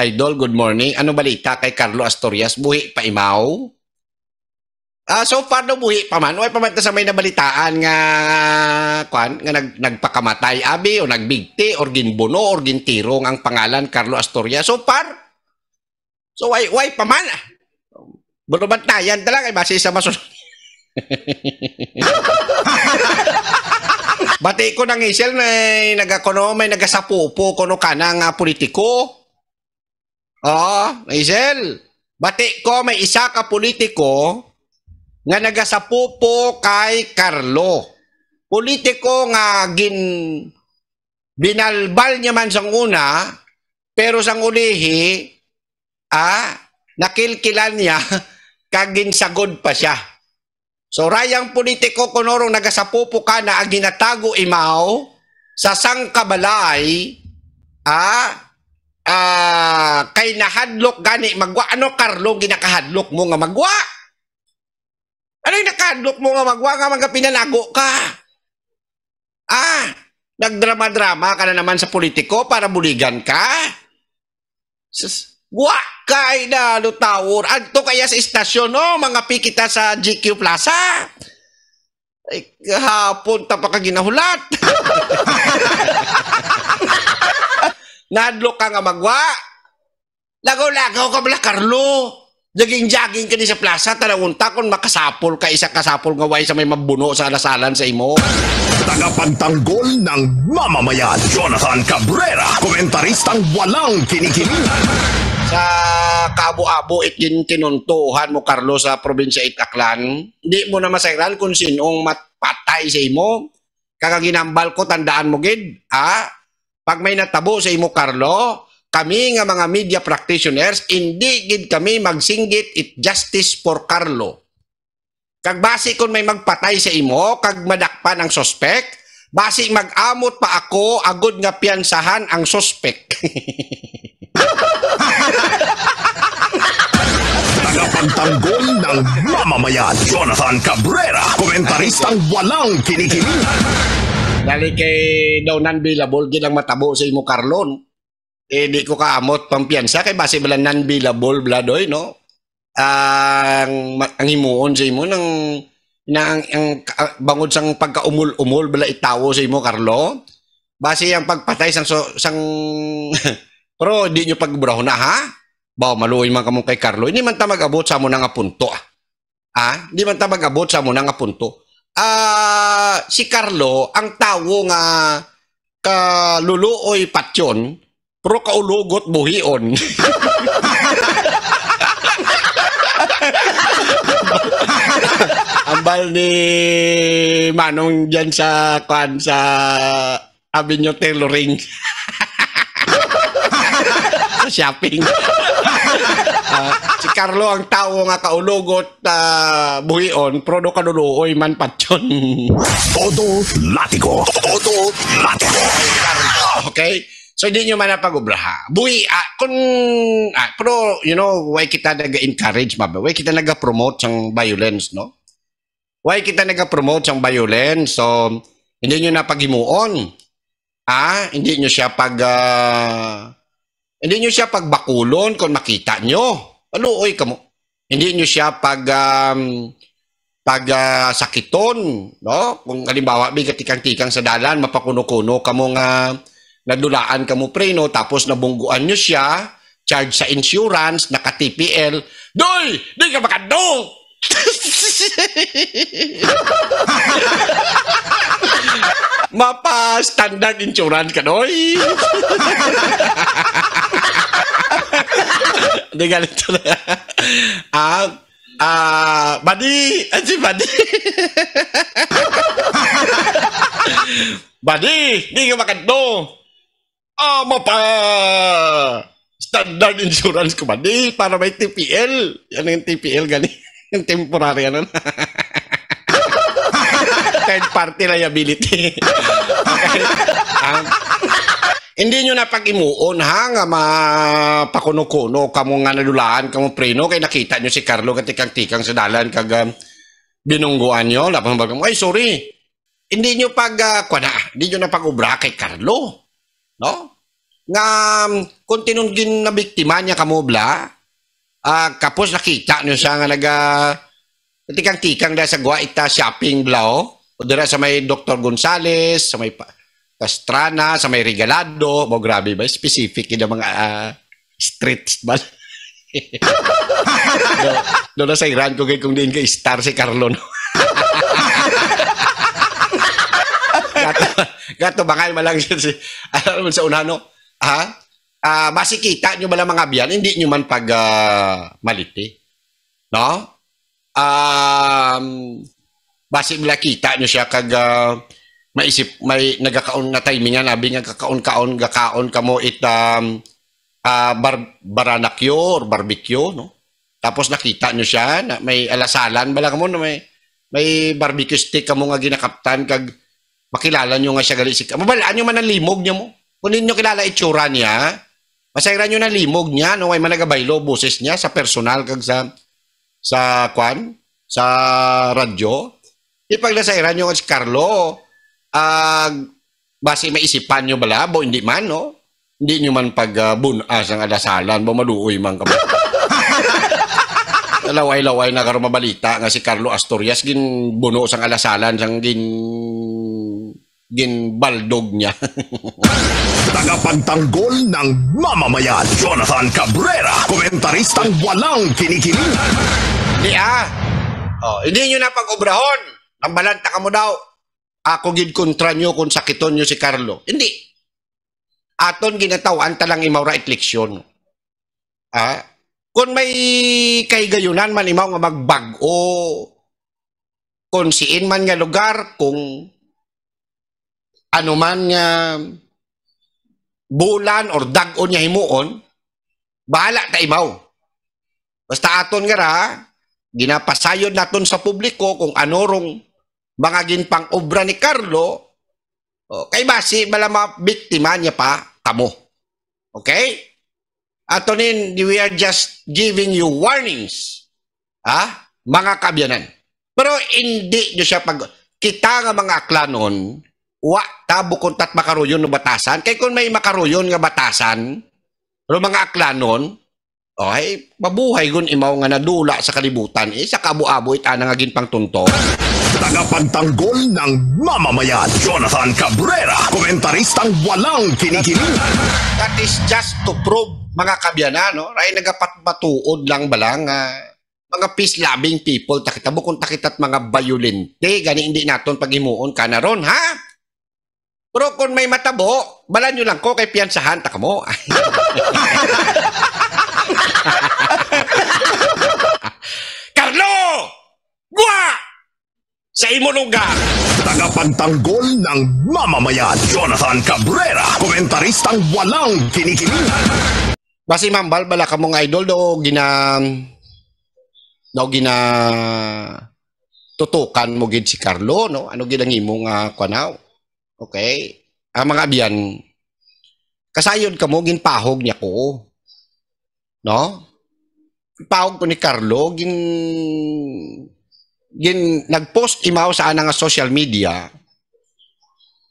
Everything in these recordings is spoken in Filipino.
Idol. Good morning. Ano balita kay Carlo Astorias? Buhi pa imaw? uh, so far no buhi pa man. Uy, pamatay sa may nabalitaan nga kwan nga nag, nagpakamatay abi o nagbigti or ginbuno or gintirong ang pangalan Carlo Astoria. So far So why why pa man? Bunubat na yan talaga ay eh, base sa masunod. Bati ko nang isel may nagakono may nagasapupo kono kana nga politiko. Oo, Hazel. Bati ko may isa ka politiko nga nagasapupo kay Carlo. Politiko nga gin binalbal niya man sang una, pero sang ulihi, ah, nakilkilan niya, kaginsagod pa siya. So rayang politiko kunorong nagasapupo ka na ang ginatago imaw sa sangkabalay, ah, uh, kay nahadlok gani magwa ano Carlo ginakahadlok mo nga magwa ano yung mo nga magwa nga mga pinanago ka ah nagdrama-drama ka na naman sa politiko para buligan ka Sus, Gwa ka ay nalo tower. kaya sa istasyon, no? Mga pikita sa GQ Plaza. Ay, hapon tapakaghinahulat. Nadlo ka nga magwa. Lagaw-lagaw ka bala, Carlo. Jaging-jaging ka ni sa plaza, tanangunta kung makasapol ka, isa kasapol nga way sa may mabuno sa alasalan sa imo. Tagapagtanggol ng mamamayan, Jonathan Cabrera, komentaristang walang kinikilingan. Sa Cabo-Abo, itin tinuntuhan mo, Carlo, sa probinsya Itaklan. Hindi mo na masairan kung sinong matpatay sa imo. Kakaginambal ko, tandaan mo, Gid. Ha? Pag may natabo sa imo Carlo, kami nga mga media practitioners, hindi gid kami magsinggit it justice for Carlo. Kag basi kon may magpatay sa imo, kag madakpan ang suspect, basi mag-amot pa ako, agod nga piyansahan ang suspect. Tagapagtanggol ng mamamayan, Jonathan Cabrera, komentaristang walang kinikilig. Dali kay daw non-billable, gilang matabo sa imo Carlon. Eh, di ko kaamot pampiyansa kay base bala non-billable bladoy, no? Ang, ang himuon sa imo ng na ang, bangod sang pagkaumul-umul bala itawo sa imo Carlo base ang pagpatay sang sang pero di nyo pagburahon na ha baw maluoy man kamo kay Carlo ini man ta magabot sa mo nang apunto ah. ah di man ta magabot sa mo nang apunto uh, si Carlo ang tawo nga kaluluoy patyon pero kaulugot buhion. Ambal ni Manong dyan sa kwan sa Avenue Tailoring. sa shopping uh, si Carlo ang tao nga kaulogot uh, buhion, pero do kaduluoy man patyon. Todo latigo. Todo latigo. Okay? So, hindi nyo man napagubraha. Buhi, ah, kung, ah, pero, you know, why kita nag-encourage, mabe? Why kita nag-promote ang violence, no? Why kita nag-promote ang violence? So, hindi nyo napaghimuon. Ah, hindi nyo siya pag, uh, hindi nyo siya pagbakulon kung makita nyo. Paluoy ano, ka mo. Hindi nyo siya pag um, pag uh, sakiton, no? Kung halimbawa may katikang-tikang sa dalan, mapakuno-kuno ka mo nga ah, nadulaan ka mo preno, tapos nabungguan nyo siya, charge sa insurance, naka TPL, Doy! Di ka makadong! Mapa standar insurans kadoi. Dengan itu. Ah, ah, badi, aji badi. badi, di makan do. Ah, mapa standar insurance ke badi para baik TPL, yang TPL gani, yang temporarianan. third party liability. okay. Ang, hindi nyo napag-imuon ha nga mapakuno-kuno kamo nga nalulaan kamo preno kay nakita nyo si Carlo katikang-tikang sa dalan kag um, binungguan nyo lapang bagam ay sorry hindi nyo pag uh, ah, kuna, hindi nyo napag-ubra kay Carlo no nga um, kung tinunggin na biktima niya kamubla uh, kapos nakita nyo siya nga naga uh, katikang-tikang dahil sa guwa ita shopping blao oh. O dira sa may Dr. Gonzales, sa may Pastrana, sa may Regalado. Mo, grabe ba? Specific yung mga uh, streets ba? no, na sa Iran ko kayo kung din kay star si Carlo. No? gato, gato bangay malang siya si, alam mo sa una, no? Ha? Uh, masikita nyo ba mga biyan, hindi nyo man pag uh, maliti. No? Um, Basi mula kita nyo siya kag uh, maisip may nagakaon na timing nga nabi nga kakaon-kaon gakaon kamo it um, uh, bar, baranakyo or barbecue no. Tapos nakita nyo siya na may alasalan bala kamo na may may barbecue stick kamo nga ginakaptan kag makilala nyo nga siya galisik. Mabalaan nyo man ang limog niya mo. Kung ninyo kilala itsura niya, masayra nyo na limog niya, no? Ay managabaylo, boses niya sa personal kag sa, sa kwan, sa radyo. Ipaglasairan nyo si Carlo. Uh, ah, base maisipan nyo bo, hindi man, no? Hindi nyo man pagbunas ah, uh, ng alasalan, maduoy man ka Laway-laway na karon mabalita nga si Carlo Asturias gin buno sang alasalan sang gin ginbaldog niya. Tagapagtanggol ng mamamayan, Jonathan Cabrera, komentaristang walang kinikilig. Hindi ah. Oh, hindi nyo na pag-obrahon. Nambalanta ka mo daw. Ako gid kontra nyo kung sakiton nyo si Carlo. Hindi. Aton ginatawan talang imawra itleksyon. Ah, kung may kaigayunan man imaw nga magbag-o kung siin man nga lugar kung ano man nga bulan or dagon nga himuon bahala ta imaw basta aton nga ra ginapasayod naton sa publiko kung anorong banga ginpang obra ni Carlo, oh, kay basi malama biktima niya pa kamo. Okay? Atonin, we are just giving you warnings. Ha? Mga kabyanan. Pero hindi nyo siya pag... Kita nga mga aklanon, wa tabo kung tat makaroyon ng batasan. Kay kung may makaruyon nga batasan, pero mga aklanon, okay, mabuhay gun imaw nga nadula sa kalibutan, eh, sa kabo-abo itana nga ginpang tunto tagapagtanggol ng mamamayan. Jonathan Cabrera, komentaristang walang kinikilig. That is just to prove, mga kabyana, no? ay nagapatbatuod lang ba uh, mga peace-loving people, takita mo kung at mga bayulente, gani hindi naton paghimuon ka na ron, ha? Pero kung may matabo, balan nyo lang ko kay piyansahan, taka mo. Carlo! Gua! sa imong lugar. Tagapagtanggol ng mamamayan, Jonathan Cabrera, komentaristang walang kinikilingan. Basi ma'am, balbala ka mong idol do gina daw gina tutukan mo gid si Carlo no ano gid ang imong uh, kwanaw? okay ang ah, mga biyan kasayon ka mo ginpahog niya ko no pahog ko ni Carlo gin gin nagpost imaw sa ana nga social media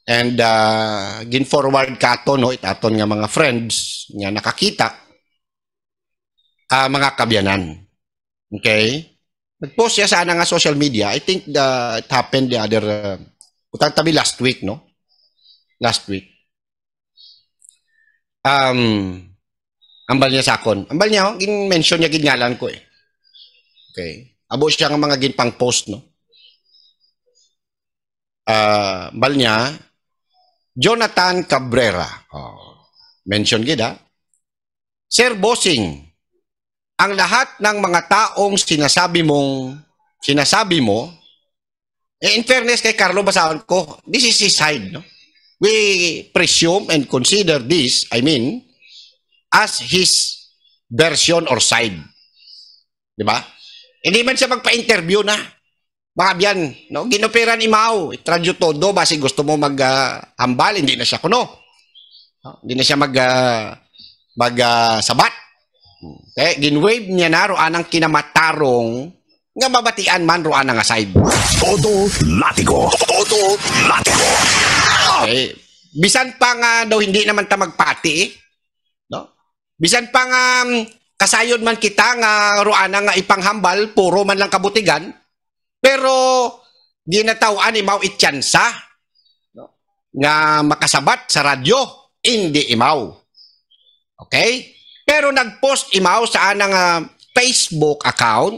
and uh, ah, gin forward ka to no itaton nga mga friends nga nakakita uh, mga kabyanan okay nagpost siya sa ana nga social media i think the ah, it happened the other uh, utang tabi last week no last week um ambal niya sa akon ambal niya oh, gin mention niya gid ngalan ko eh okay Abo siya nga mga ginpang post, no? Uh, ah, balnya, Jonathan Cabrera. Oh, mention gida. Sir Bossing, ang lahat ng mga taong sinasabi mong sinasabi mo, eh, in fairness kay Carlo basahan ko, this is his side, no? We presume and consider this, I mean, as his version or side. Di ba? Hindi man siya magpa-interview na. Makabiyan, no? Ginoperan imaw, itradyo todo, base gusto mo mag-ambal, ah, uh, hindi na siya kuno. No? Hindi na siya mag, uh, mag uh, sabat. Okay? Ginwave niya na roan ang kinamatarong nga mabatian man roan nga side. Todo latigo. Todo latigo. Okay. Eh, bisan pa nga daw hindi naman ta magpati eh. No? Bisan pa nga mm, Kasayon man kita nga ruana nga ipanghambal, puro man lang kabutigan, pero ginatawan imaw ityansa no? nga makasabat sa radyo, hindi imaw. Okay? Pero nagpost imaw sa anang uh, Facebook account,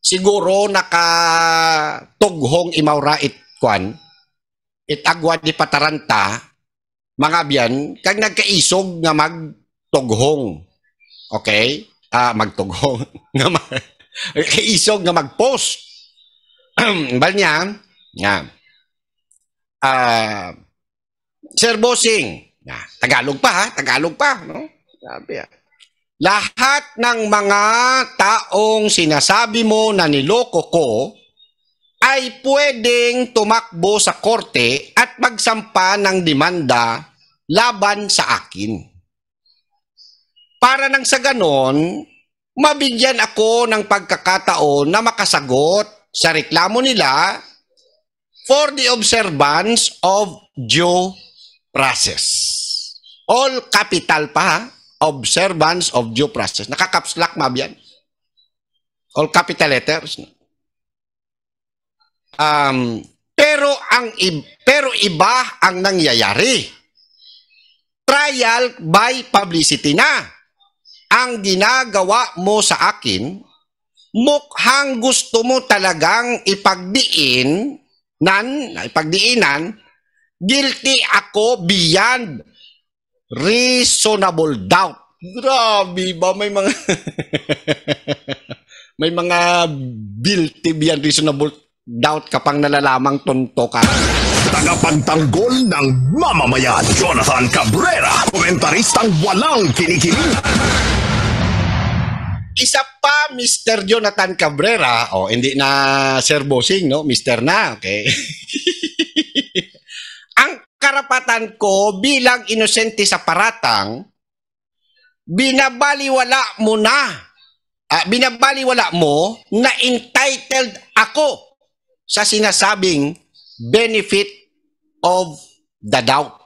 siguro nakatughong imaw ra itkuan, itagwa di pataranta, mga byan kag nagkaisog nga magtughong Okay? Ah, magtugong. nga Kaisog nga mag-post. Bal niya, nga. Ah, Sir Bossing, na, Tagalog pa ha, Tagalog pa, no? Sabi ha. Ah. Lahat ng mga taong sinasabi mo na niloko ko ay pwedeng tumakbo sa korte at magsampa ng demanda laban sa akin para nang sa ganon, mabigyan ako ng pagkakataon na makasagot sa reklamo nila for the observance of due process. All capital pa, observance of due process. Nakakaps lock mab yan. All capital letters. Um, pero ang pero iba ang nangyayari. Trial by publicity na ang ginagawa mo sa akin, mukhang gusto mo talagang ipagdiin, nan, ipagdiinan, guilty ako beyond reasonable doubt. Grabe ba, may mga... may mga guilty beyond reasonable doubt kapang nalalamang tonto ka tagapagtanggol ng mamamayan. Jonathan Cabrera, komentaristang walang kinikilingan isa pa Mr. Jonathan Cabrera. Oh, hindi na Sir Bossing, no? Mr. na, okay? Ang karapatan ko bilang inosente sa paratang, binabaliwala mo na. ah, binabaliwala mo na entitled ako sa sinasabing benefit of the doubt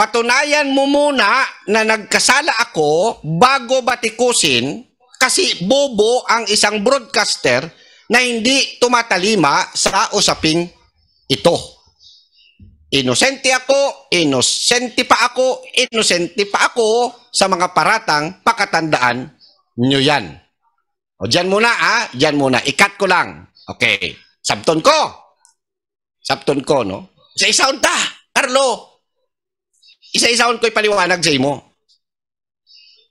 patunayan mo muna na nagkasala ako bago batikusin kasi bobo ang isang broadcaster na hindi tumatalima sa usaping ito. Inosente ako, inosente pa ako, inosente pa ako sa mga paratang pakatandaan nyo yan. O dyan muna ah, dyan muna. Ikat ko lang. Okay. Sabton ko. Sabton ko, no? Sa isaon ta, Carlo isa-isaon isa ko'y paliwanag sa imo.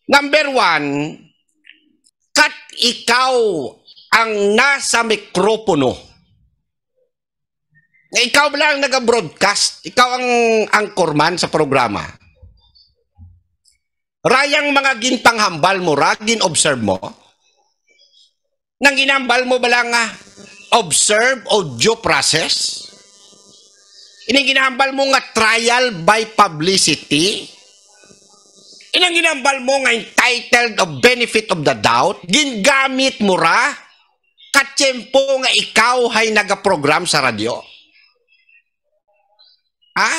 Number one, kat ikaw ang nasa mikropono. Na ikaw lang nag-broadcast, ikaw ang angkorman sa programa. Rayang mga ginpanghambal mo, ra, gin-observe mo. Nang ginambal mo ba lang, observe audio process? Inang ginambal mo nga trial by publicity? Inang ginambal mo nga entitled of benefit of the doubt? Gingamit mo ra? Katsyempo nga ikaw hay nagaprogram sa radyo? Ha?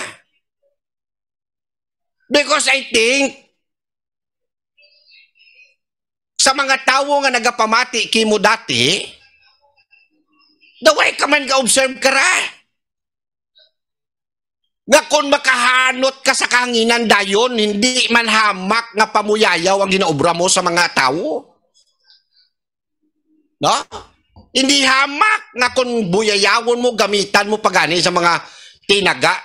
Because I think sa mga tao nga nagapamati kimo dati, the way ka man ga observe ka ra nga kung makahanot ka sa kanginan dayon, hindi man hamak nga pamuyayaw ang ginaobra mo sa mga tao. No? Hindi hamak nga kung buyayawon mo, gamitan mo pagani sa mga tinaga.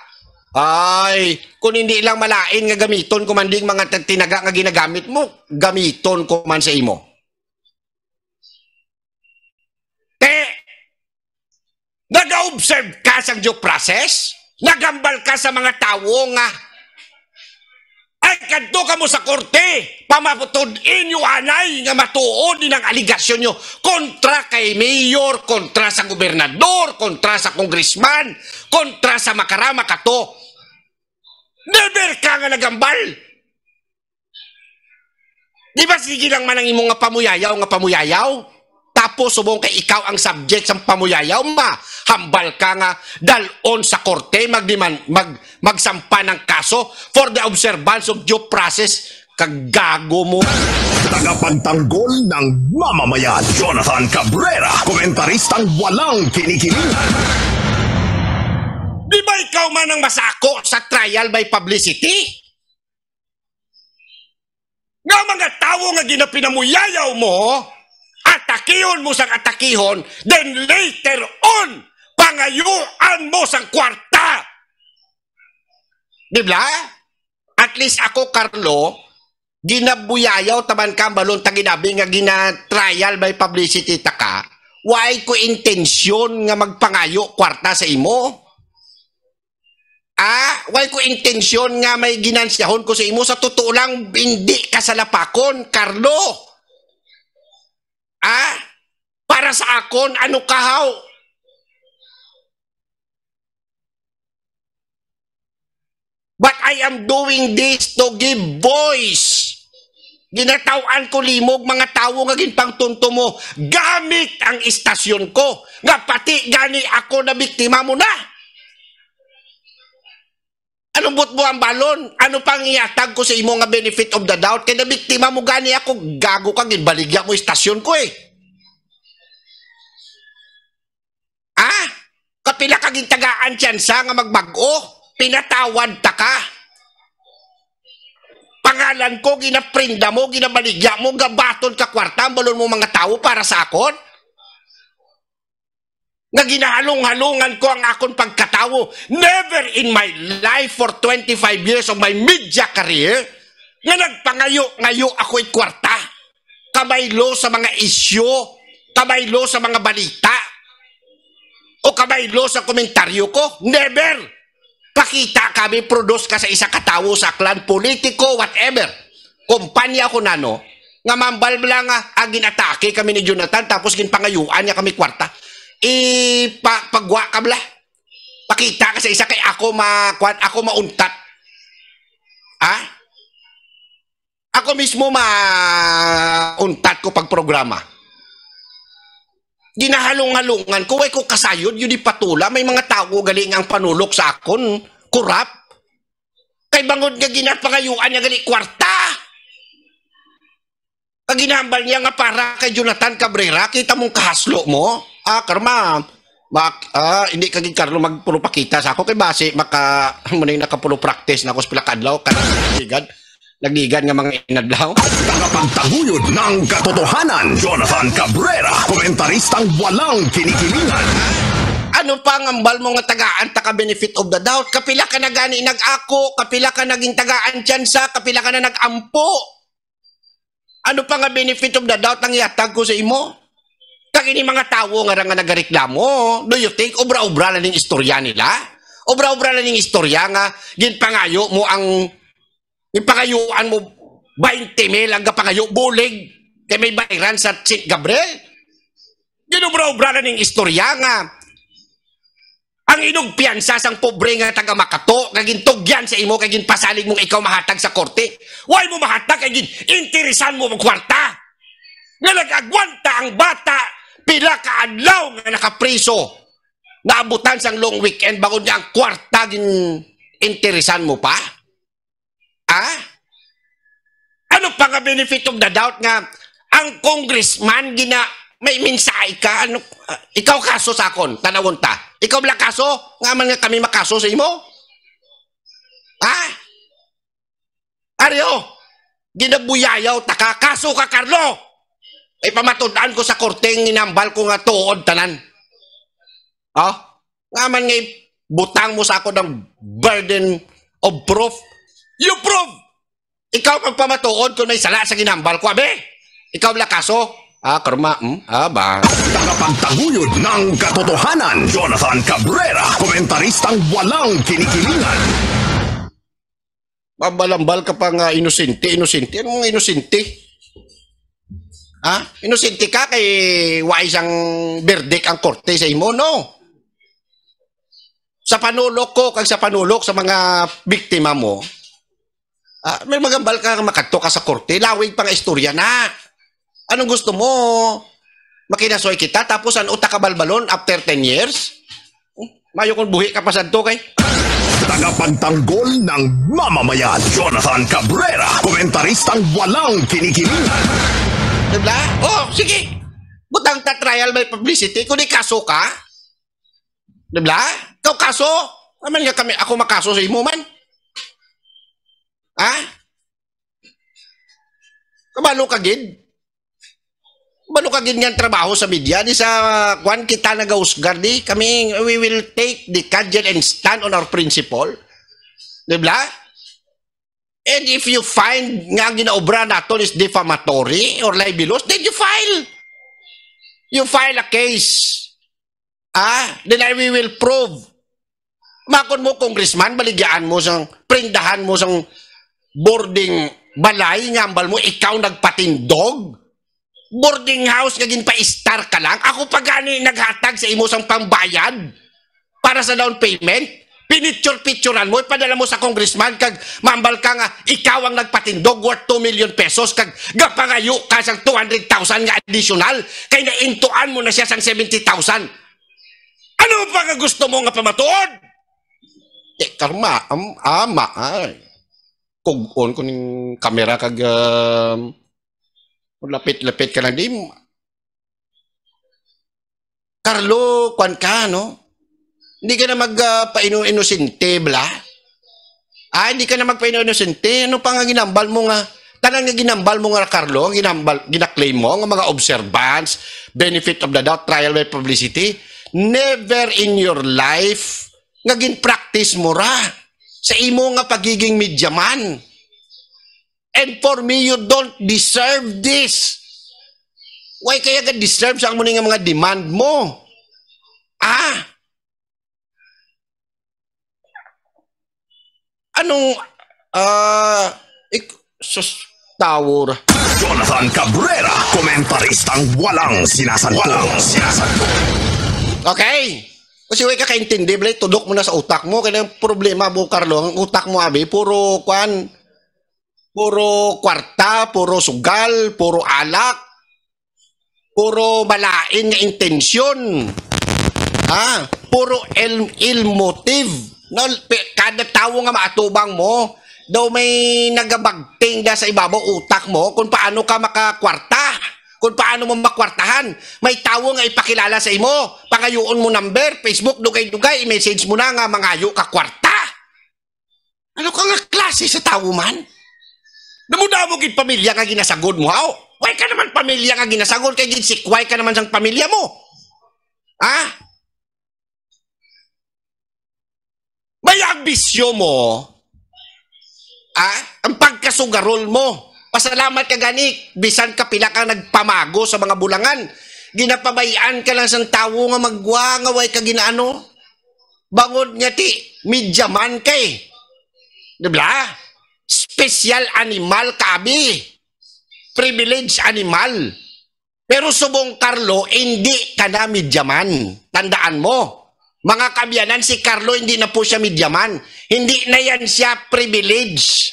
Ay, kung hindi lang malain nga gamiton ko mga tinaga nga ginagamit mo, gamiton ko sa imo. Te, nag-observe ka sa due process? Nagambal ka sa mga tao nga. Ay, kadto ka mo sa korte, pamaputod inyo anay nga matuod din ang aligasyon nyo kontra kay mayor, kontra sa gobernador, kontra sa congressman, kontra sa makarama ka to. Never ka nga nagambal. Di ba sige lang man ang imong nga pamuyayaw nga pamuyayaw? Apo subong kay ikaw ang subject sa pamuyayaw ma. Hambal ka nga dalon sa korte magdiman mag magsampa ng kaso for the observance of due process kagago mo. Tagapagtanggol ng mamamayan, Jonathan Cabrera, komentaristang walang kinikilig. Di ba ikaw man ang masako sa trial by publicity? Nga mga tao nga ginapinamuyayaw mo, atakiyon mo sang atakihon, then later on, pangayuan mo sang kwarta. Di ba? At least ako, Carlo, ginabuyayaw taman ka balon taginabi nga gina by publicity taka, Why ko intensyon nga magpangayo kwarta sa imo? Ah, why ko intensyon nga may ginansyahon ko sa imo sa totoo lang hindi ka sa lapakon, Carlo. Ah, para sa akon, ano kahaw? But I am doing this to give voice. Ginatawan ko limog mga tao nga ginpangtunto mo gamit ang istasyon ko nga pati gani ako na biktima mo na. Anong butbo ang balon? Ano pang iatag ko sa imo nga benefit of the doubt? Kaya na biktima mo gani ako, gago ka, ginbaligya mo istasyon ko eh. Ah? Kapila ka gintagaan tiyansa nga magbago? Pinatawad ta ka? Pangalan ko, ginaprinda mo, ginabaligya mo, gabaton ka kwarta, balon mo mga tao para sa akon? nga ginahalong-halungan ko ang akon pagkatawo. Never in my life for 25 years of my media career nga nagpangayo-ngayo ako'y kwarta. Kabaylo sa mga isyo, kabaylo sa mga balita, o kabaylo sa komentaryo ko. Never! Pakita kami, produce ka sa isa katawo sa klan, politiko, whatever. Kumpanya ko nano, nga mambalbla nga, agin ah, atake kami ni Jonathan, tapos ginpangayuan niya kami kwarta ipagwa ka bla. Pakita ka sa isa kay ako ma ako mauntat. Ha? Ako mismo ma untat ko pagprograma. Ginahalong-halungan ko, ay ko kasayod, yun patula. May mga tao galing ang panulok sa akon, kurap. Kay bangod nga ginapangayuan niya gali kwarta. Pag Paginambal niya nga para kay Jonathan Cabrera, kita mong kahaslo mo. Ah, karma, mak, ah, hindi kaging Carlo magpulupakita sa ako kay base maka muna yung nakapulo practice na ako sa pilakadlaw kanagdigan nagdigan nga mga inadlaw tagapagtaguyod ng katotohanan Jonathan Cabrera komentaristang walang kinikilingan ano pa ang ambal mo nga tagaan taka benefit of the doubt kapila ka na gani nag-ako, kapila ka naging tagaan tiyan sa kapila ka na nagampo ano pa nga benefit of the doubt ang yatag ko sa imo? Kag ini mga tawo nga nga nagareklamo, do you think obra-obra na ning istorya nila? Obra-obra na ning istorya nga ginpangayo mo ang ipangayuan mo 20 mil ang gapangayo bulig kay may bayran sa St. Gabriel. Ginobra-obra na ning istorya nga ang inog piyansa sang pobre nga taga Makato, kaging tugyan sa imo, kaging pasalig mong ikaw mahatag sa korte. Why mo mahatag, kaging interesan mo magkwarta. Nga nagagwanta ang bata, pila ka adlaw nga nakapriso. Naabutan sang long weekend, bago niya ang kwarta, gin interesan mo pa? Ah? Ano pa nga benefit of the doubt nga ang congressman gina may minsay ka ano uh, ikaw kaso sa akon tanawon ta ikaw bala kaso? Nga man nga kami makaso sa imo? Ha? Aryo, ginabuyayaw taka kaso ka Carlo. Ay pamatudaan ko sa korteng inambal ko nga tuod tanan. Ha? Oh? Nga man nga butang mo sa ako ng burden of proof. You prove! Ikaw magpamatuod kung may sala sa ginambal ko, abe? Ikaw bala kaso? Ah, karma, hmm? ah, ba? tagapagtaguyod ng katotohanan. Jonathan Cabrera, komentaristang walang kinikilingan. Babalambal ka pa nga inosente, inosente. Ano mga inosente? Ha? Inosente ka kay wais ang verdict ang korte sa imo, no? Sa panulok ko, kag sa panulok sa mga biktima mo, ah, may magambal ka makato ka sa korte, lawig pang istorya na. Anong gusto mo? Makinasoy kita, tapos ang utak kabalbalon after 10 years? Hmm, mayo kong buhi ka pa sa to kay tagapagtanggol ng mamamayan. Jonathan Cabrera, komentaristang walang kinikilinan. Dibla? Oh, sige. Butang ta trial by publicity, kung kaso ka. Dibla? Kau kaso. Aman nga kami, ako makaso sa imo man. Ha? Kabalo ka gid. Bano ka ganyan trabaho sa media? ni sa kwan uh, kita nagausgar di? Kami, we will take the cudgel and stand on our principle. Di ba? And if you find nga ginaobra nato is defamatory or libelous, then you file. You file a case. Ah, then I, we will prove. Makon mo, congressman, baligyaan mo sa prindahan mo sa boarding balay, ngambal mo, ikaw nagpatindog boarding house kaging ginpa star ka lang. Ako pa gani naghatag sa imo sang pambayad para sa down payment. Pinicture-picturean mo, ipadala mo sa congressman kag mambal ka nga ikaw ang nagpatindog worth 2 million pesos kag gapangayo ka sang 200,000 nga additional kay naintuan mo na siya sang 70,000. Ano pa nga gusto mo nga pamatuod? Eh, karma, am, ama, ay. on ko ning kamera kag uh, Lapit-lapit ka lang. Di mo. Carlo, kwan ka, no? Hindi ka na magpainu inosente uh, bla? Ah, hindi ka na magpainu inosente Ano pa nga ginambal mo nga? Tanang ginambal mo nga, Carlo, ginambal, ginaklaim mo, ang mga observance, benefit of the doubt, trial by publicity, never in your life nga gin-practice mo ra sa imo nga pagiging media man. And for me, you don't deserve this. Why kaya ka deserve sa muna nga mga demand mo? Ah! Anong, ah, uh, ik- sus, tower. Jonathan Cabrera, komentaristang walang sinasanto. Walang sinasanto. Okay. Kasi huwag ka kaintindi, Blay, tudok mo na sa utak mo. Kaya problema mo, Carlo, ang utak mo, abi, puro, kwan, Puro kwarta, puro sugal, puro alak, puro malain nga intensyon. Ha? Puro il, il motive. No, kada tao nga maatubang mo, daw may nagabagting da sa ibabaw utak mo kung paano ka makakwarta, kung paano mo makwartahan. May tawo nga ipakilala sa imo, pangayoon mo number, Facebook, dugay-dugay, message mo na nga mangayo ka kwarta. Ano ka nga klase sa tawo man? Namudabog gid pamilya nga ginasagod mo, haw? Why ka naman pamilya nga ginasagod kay gid sikway ka naman sang pamilya mo? Ha? May ambisyo mo. Ha? Ang pagkasugarol mo. Pasalamat ka gani, bisan ka pila ka nagpamago sa mga bulangan. Ginapabayaan ka lang sang tawo nga magwa nga way ka ginaano. Bangod nga ti, midyaman kay. Dibla? Diba? special animal kami. Privilege animal. Pero subong Carlo, hindi ka na midyaman. Tandaan mo. Mga kabyanan, si Carlo hindi na po siya midyaman. Hindi na yan siya privilege.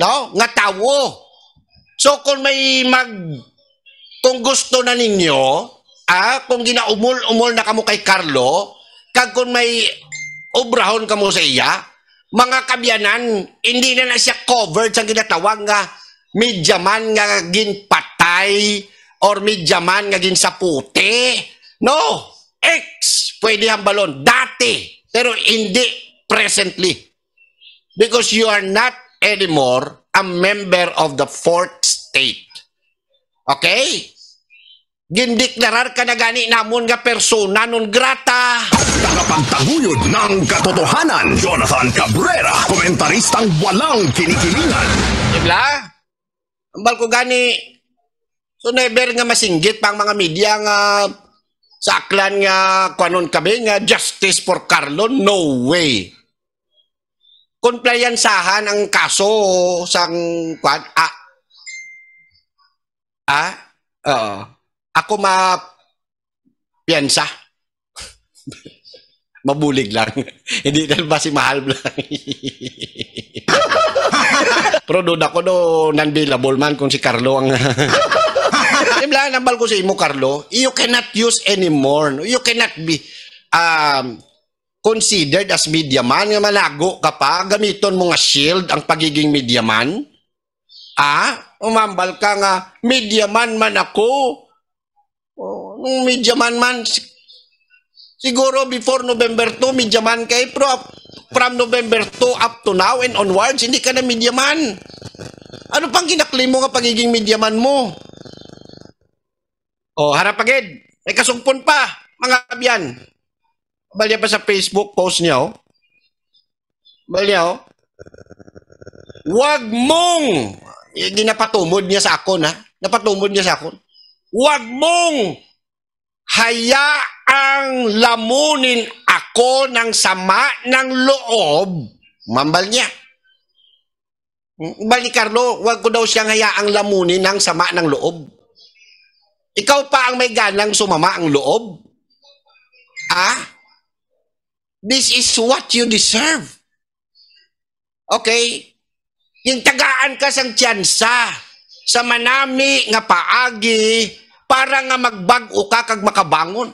No? Nga tawo. So kung may mag... Kung gusto na ninyo, ah, kung ginaumul-umul na kamo kay Carlo, kag kung may obrahon kamo sa iya, mga kabyanan, hindi na na siya covered sa ginatawag nga medya man nga gin patay or medya man nga gin saputi. No! Ex! Pwede hambalon. Dati. Pero hindi presently. Because you are not anymore a member of the fourth state. Okay? Gindeklarar ka na gani namon nga persona non grata. Tagapagtaguyod ng katotohanan, Jonathan Cabrera, komentaristang walang kinikilingan. Ibla, Ambal ko gani, so never nga masinggit pang mga media nga sa aklan nga kwanon kami nga justice for Carlo, no way. Compliansahan ang kaso sang kwan, ah, ah, oo. Uh, ako ma piyansa. Mabulig lang. Hindi dahil ba si mahal lang. Pero doon ako do non-billable man kung si Carlo ang... Simla, nambal ko sa imo, Carlo, you cannot use anymore. You cannot be um, considered as media man. Nga malago ka pa, gamiton mo nga shield ang pagiging media man. Ah, umambal ka nga, media man man ako Mm, medyaman man. Siguro before November 2, medyaman kay Pero from November 2 up to now and onwards, hindi ka na medyaman. Ano pang kinaklim mo nga pagiging medyaman mo? O, oh, harap agad. May kasungpon pa, mga abyan. Balya pa sa Facebook post niya, oh. Balya, oh. Huwag mong, eh, ginapatumod niya sa akon, ha? Napatumod niya sa akon. Wag mong hayaang lamunin ako ng sama ng loob, mambal niya. Bali, Carlo, huwag ko daw siyang hayaang lamunin ng sama ng loob. Ikaw pa ang may ganang sumama ang loob. Ah? This is what you deserve. Okay? Yung tagaan ka sang tiyansa sa manami nga paagi para nga magbag-o ka kag makabangon.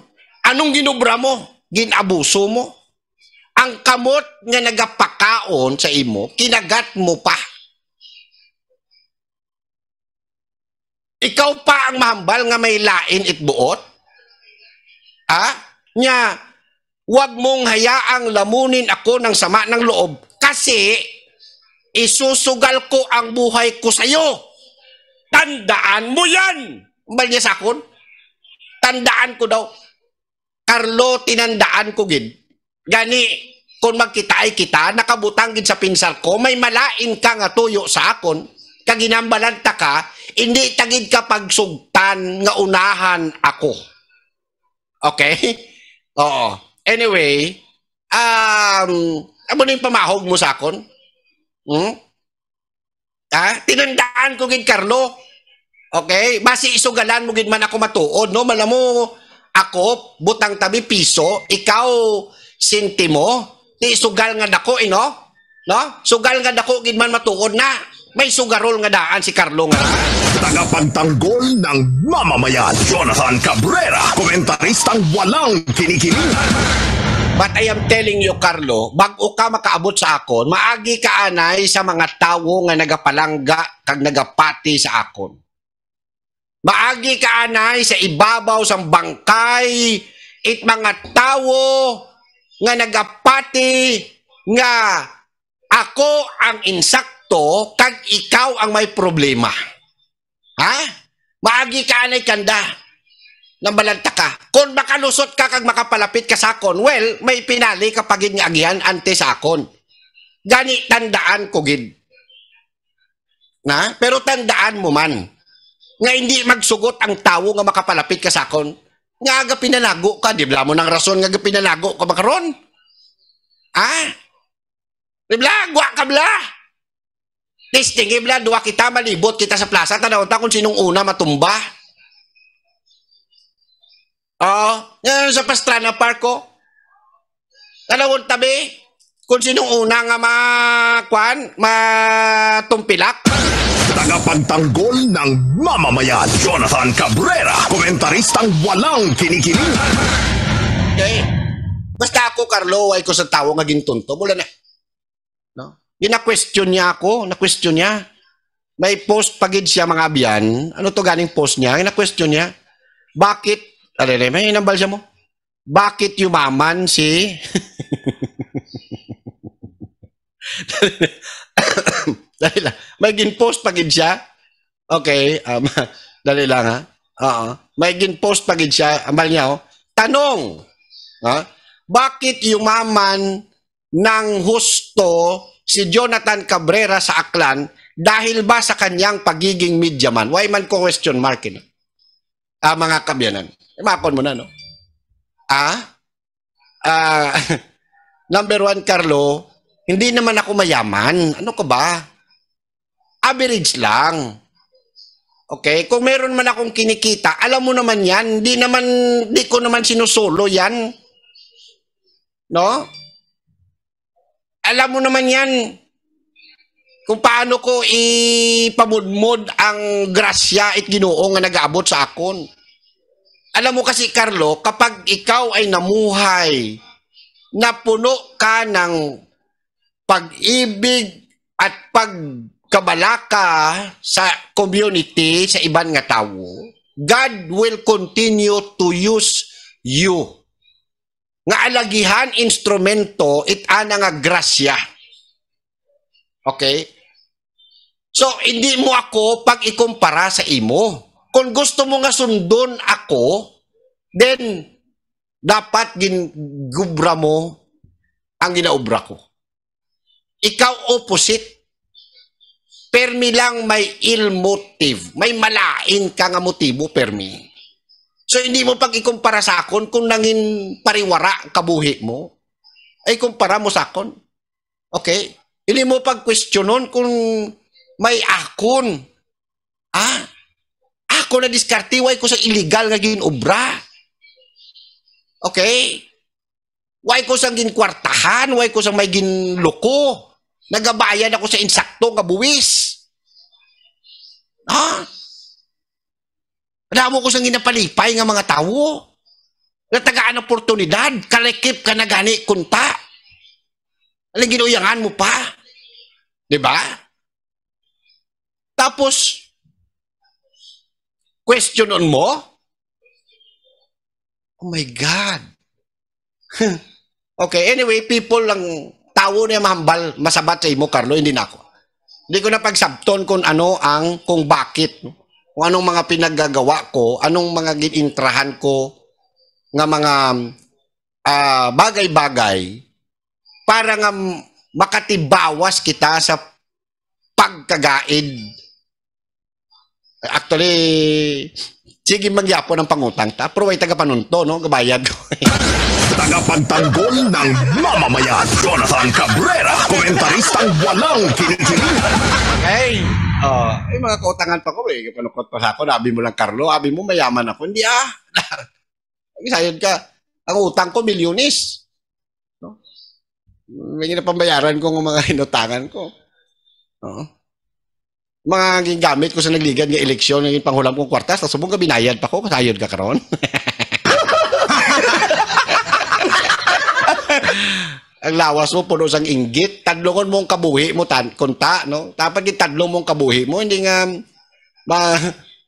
Anong ginubra mo? Ginabuso mo? Ang kamot nga nagapakaon sa imo, kinagat mo pa. Ikaw pa ang mahambal nga may lain itbuot? Ha? Nya, wag mong hayaang lamunin ako ng sama ng loob kasi isusugal ko ang buhay ko sa iyo. Tandaan mo yan! Bal niya sakon. Tandaan ko daw. Carlo, tinandaan ko gid. Gani, kung magkita ay kita, nakabutang gid sa pinsar ko, may malain ka nga tuyo sa akon, kaginambalan ta ka, hindi tagid ka pagsugtan nga unahan ako. Okay? Oo. Anyway, um, amo na yung pamahog mo sa akon? Hmm? Ha? Ah, tinandaan ko gid Carlo, Okay? Basi isugalan mo gid man ako matuod, no? Malamo ako butang tabi piso, ikaw sentimo, ti isugal nga dako ino, eh, no? Sugal nga dako gid man matuod na. May sugarol nga daan si Carlo nga. Tagapagtanggol ng mamamayan, Jonathan Cabrera, komentaristang walang kinikilingan. But I am telling you, Carlo, bago ka makaabot sa akon, maagi ka anay sa mga tawo nga nagapalangga kag nagapati sa akon. Maagi ka anay sa ibabaw sang bangkay it mga tawo nga nagapati nga ako ang insakto kag ikaw ang may problema. Ha? Maagi ka anay kanda na balanta ka. Kung makalusot ka kag makapalapit ka sakon, well, may pinali kapag nga agihan ante sakon. Gani tandaan ko gid. Na? Pero tandaan mo man nga hindi magsugot ang tawo nga makapalapit ka sakon nga aga pinalago ka di mo nang rason nga aga pinalago ka makaron ah di bla gwa ka bla testing ibla duwa kita malibot kita sa plaza tanaw ta kung sinong una matumba Oh, ngayon sa Pastrana Park ko. Oh. Talawon tabi kung sinong una nga makwan, matumpilak tagapagtanggol ng mamamayan. Jonathan Cabrera, komentaristang walang kinikilig. Okay. Basta ako, Carlo, ay ko sa tao naging tonto. Mula na. No? Yung na-question niya ako, na-question niya. May post pagid siya mga abyan. Ano to ganing post niya? Yung na-question niya. Bakit? Alere, may inambal siya mo. Bakit yumaman si... Dali lang. May gin-post pa gid siya. Okay, um, dali lang ha. Oo. May gin-post pa gid siya, amal niya oh. Tanong. Ha? Bakit yumaman ng husto si Jonathan Cabrera sa Aklan dahil ba sa kanyang pagiging man? Why man ko question mark ino? Eh, ah, mga kabyanan. Imakon mo na, no? Ah? Ah, number one, Carlo, hindi naman ako mayaman. Ano ka ba? average lang. Okay? Kung meron man akong kinikita, alam mo naman yan, hindi naman, hindi ko naman sinusolo yan. No? Alam mo naman yan, kung paano ko ipamudmod ang grasya at ginoo nga nag-aabot sa akon. Alam mo kasi, Carlo, kapag ikaw ay namuhay, napuno ka ng pag-ibig at pag kabalaka sa community, sa ibang nga tawo, God will continue to use you. Nga alagihan instrumento, it ana nga grasya. Okay? So, hindi mo ako pag ikumpara sa imo. Kung gusto mo nga sundon ako, then dapat gingubra mo ang ginaubra ko. Ikaw opposite Permi lang may ill motive. May malain ka nga motibo, Permi. So hindi mo pag ikumpara sa akon kung nangin pariwara kabuhi mo, ay kumpara mo sa akon. Okay? Hindi mo pag questionon kung may akon. Ah, ako na diskartiway ko sa illegal nga ginobra. Okay? Why ko sang ginkwartahan, why ko sang may ginloko. Nagabayan ako sa insakto nga buwis. Ha? mo ko sang ginapalipay ng mga tao. Nga tagaan oportunidad, Kalikip ka na gani kunta. Aling ginuyangan mo pa. Di ba? Tapos, questionon mo? Oh my God. okay, anyway, people lang, tao na mahambal, masabat sa imo, Carlo, hindi na ako. Hindi ko na pagsabton kung ano ang, kung bakit. Kung anong mga pinaggagawa ko, anong mga ginintrahan ko ng mga uh, bagay-bagay para nga makatibawas kita sa pagkagaid. Actually, Sige, magyapo ng pangutang ta. Pero ay tagapanunto, no? Gabayag ko. Tagapagtanggol ng mamamayan, Jonathan Cabrera, komentaristang walang kinikilingan. Hey! Uh, eh, mga kautangan pa ko eh. Panukot pa sa ako. Nabi mo lang, Carlo. Abi mo, mayaman ako. Hindi ah. Sayod ka. Ang utang ko, milyonis. No? May pambayaran ko ng mga inutangan ko. No? mga gamit ko sa nagligad ng eleksyon ng panghulam kong kwartas tapos mong binayad pa ko kasayod ka karon ang lawas mo puno sang inggit tadlo mo ang kabuhi mo tan kunta no dapat gid tadlo ang kabuhi mo hindi nga ma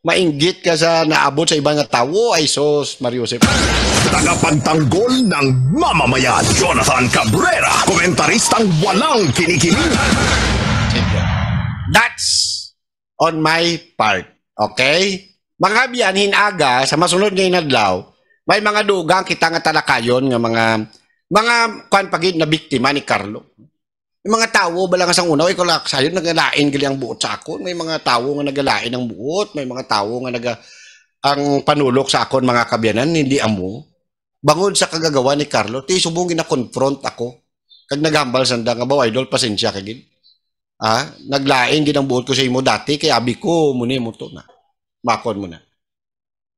mainggit ka sa naabot sa ibang tao ay sos Mariusep tagapagtanggol ng mamamayan Jonathan Cabrera komentaristang walang kinikilig That's on my part. Okay? Mga biyanhin aga, sa masunod nga inadlaw, may mga dugang kita nga talakayon nga mga mga kuan pagid na biktima ni Carlo. May mga tawo bala nga sang una, ikaw lang sayo nagalain gali ang buot sa akon. May mga tawo nga nagalain ang buot, may mga tawo nga naga ang panulok sa akon mga kabiyanan hindi amo. Bangod sa kagagawa ni Carlo, ti subong gina-confront ako. Kag naghambal sanda nga ba idol pasensya gid. Ah, naglaing din ang buot ko sa imo dati kaya abi ko muni mo na. Makon muna. na.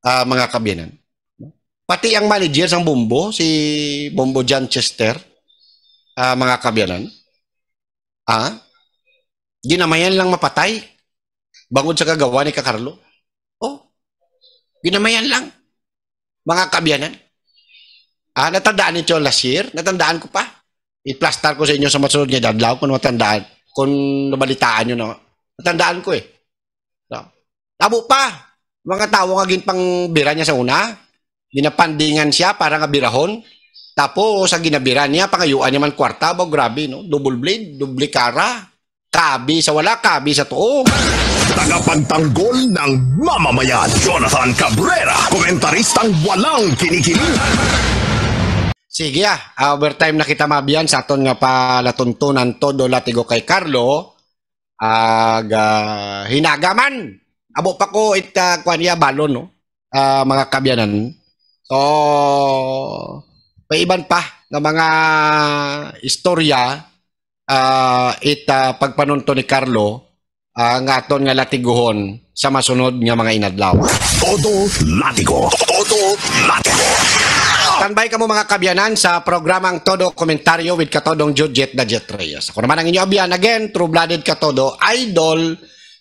Ah, mga kabiyanan. Pati ang manager sang Bombo, si Bombo John Chester, ah, mga kabiyanan. Ah, ginamayan lang mapatay. Bangod sa kagawa ni Kakarlo. Oh, ginamayan lang. Mga kabiyanan. Ah, natandaan ni last year? Natandaan ko pa. I-plaster ko sa inyo sa masunod niya dadlaw kung matandaan kung nabalitaan nyo no? Natandaan ko eh. No? Labo pa! Mga tao nga ginpang bira niya sa una. Ginapandingan siya para nga birahon. Tapos sa ginabira niya, pangayuan niya man kwarta. ba, grabe no? Double blade, double kara. Kabi sa wala, kabi sa too. Tagapagtanggol ng mamamayan, Jonathan Cabrera, komentaristang walang kinikilihan. Sige ah, uh, overtime na kita mabiyan sa aton nga palatuntunan todo latigo kay Carlo ag uh, hinagaman. Abo pa ko it uh, ah, kwaniya balon no. Uh, mga kabyanan. So paiban pa ng mga istorya uh, it uh, pagpanunto ni Carlo uh, aton nga latiguhon sa masunod nga mga inadlaw. Todo latigo. Todo latigo. Standby ka mo mga kabyanan sa programang Todo Komentaryo with Katodong Judget na Jet Reyes. Ako naman ang inyo abyan. Again, true-blooded Katodo, Idol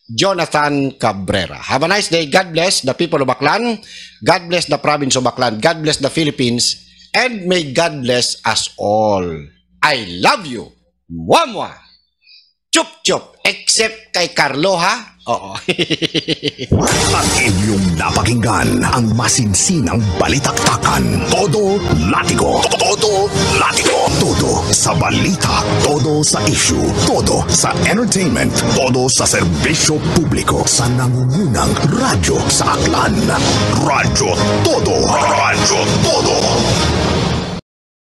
Jonathan Cabrera. Have a nice day. God bless the people of Baclan. God bless the province of Baclan. God bless the Philippines. And may God bless us all. I love you. Mwah, mwah. Chup, chup. Except kay Carlo, ha? Oo. At inyong napakinggan ang masinsinang balitaktakan. Todo Latigo. Todo Latigo. Todo sa balita. Todo sa issue. Todo sa entertainment. Todo sa serbisyo publiko. Sa nangungunang radyo sa aklan. Radyo Todo. Radyo Todo.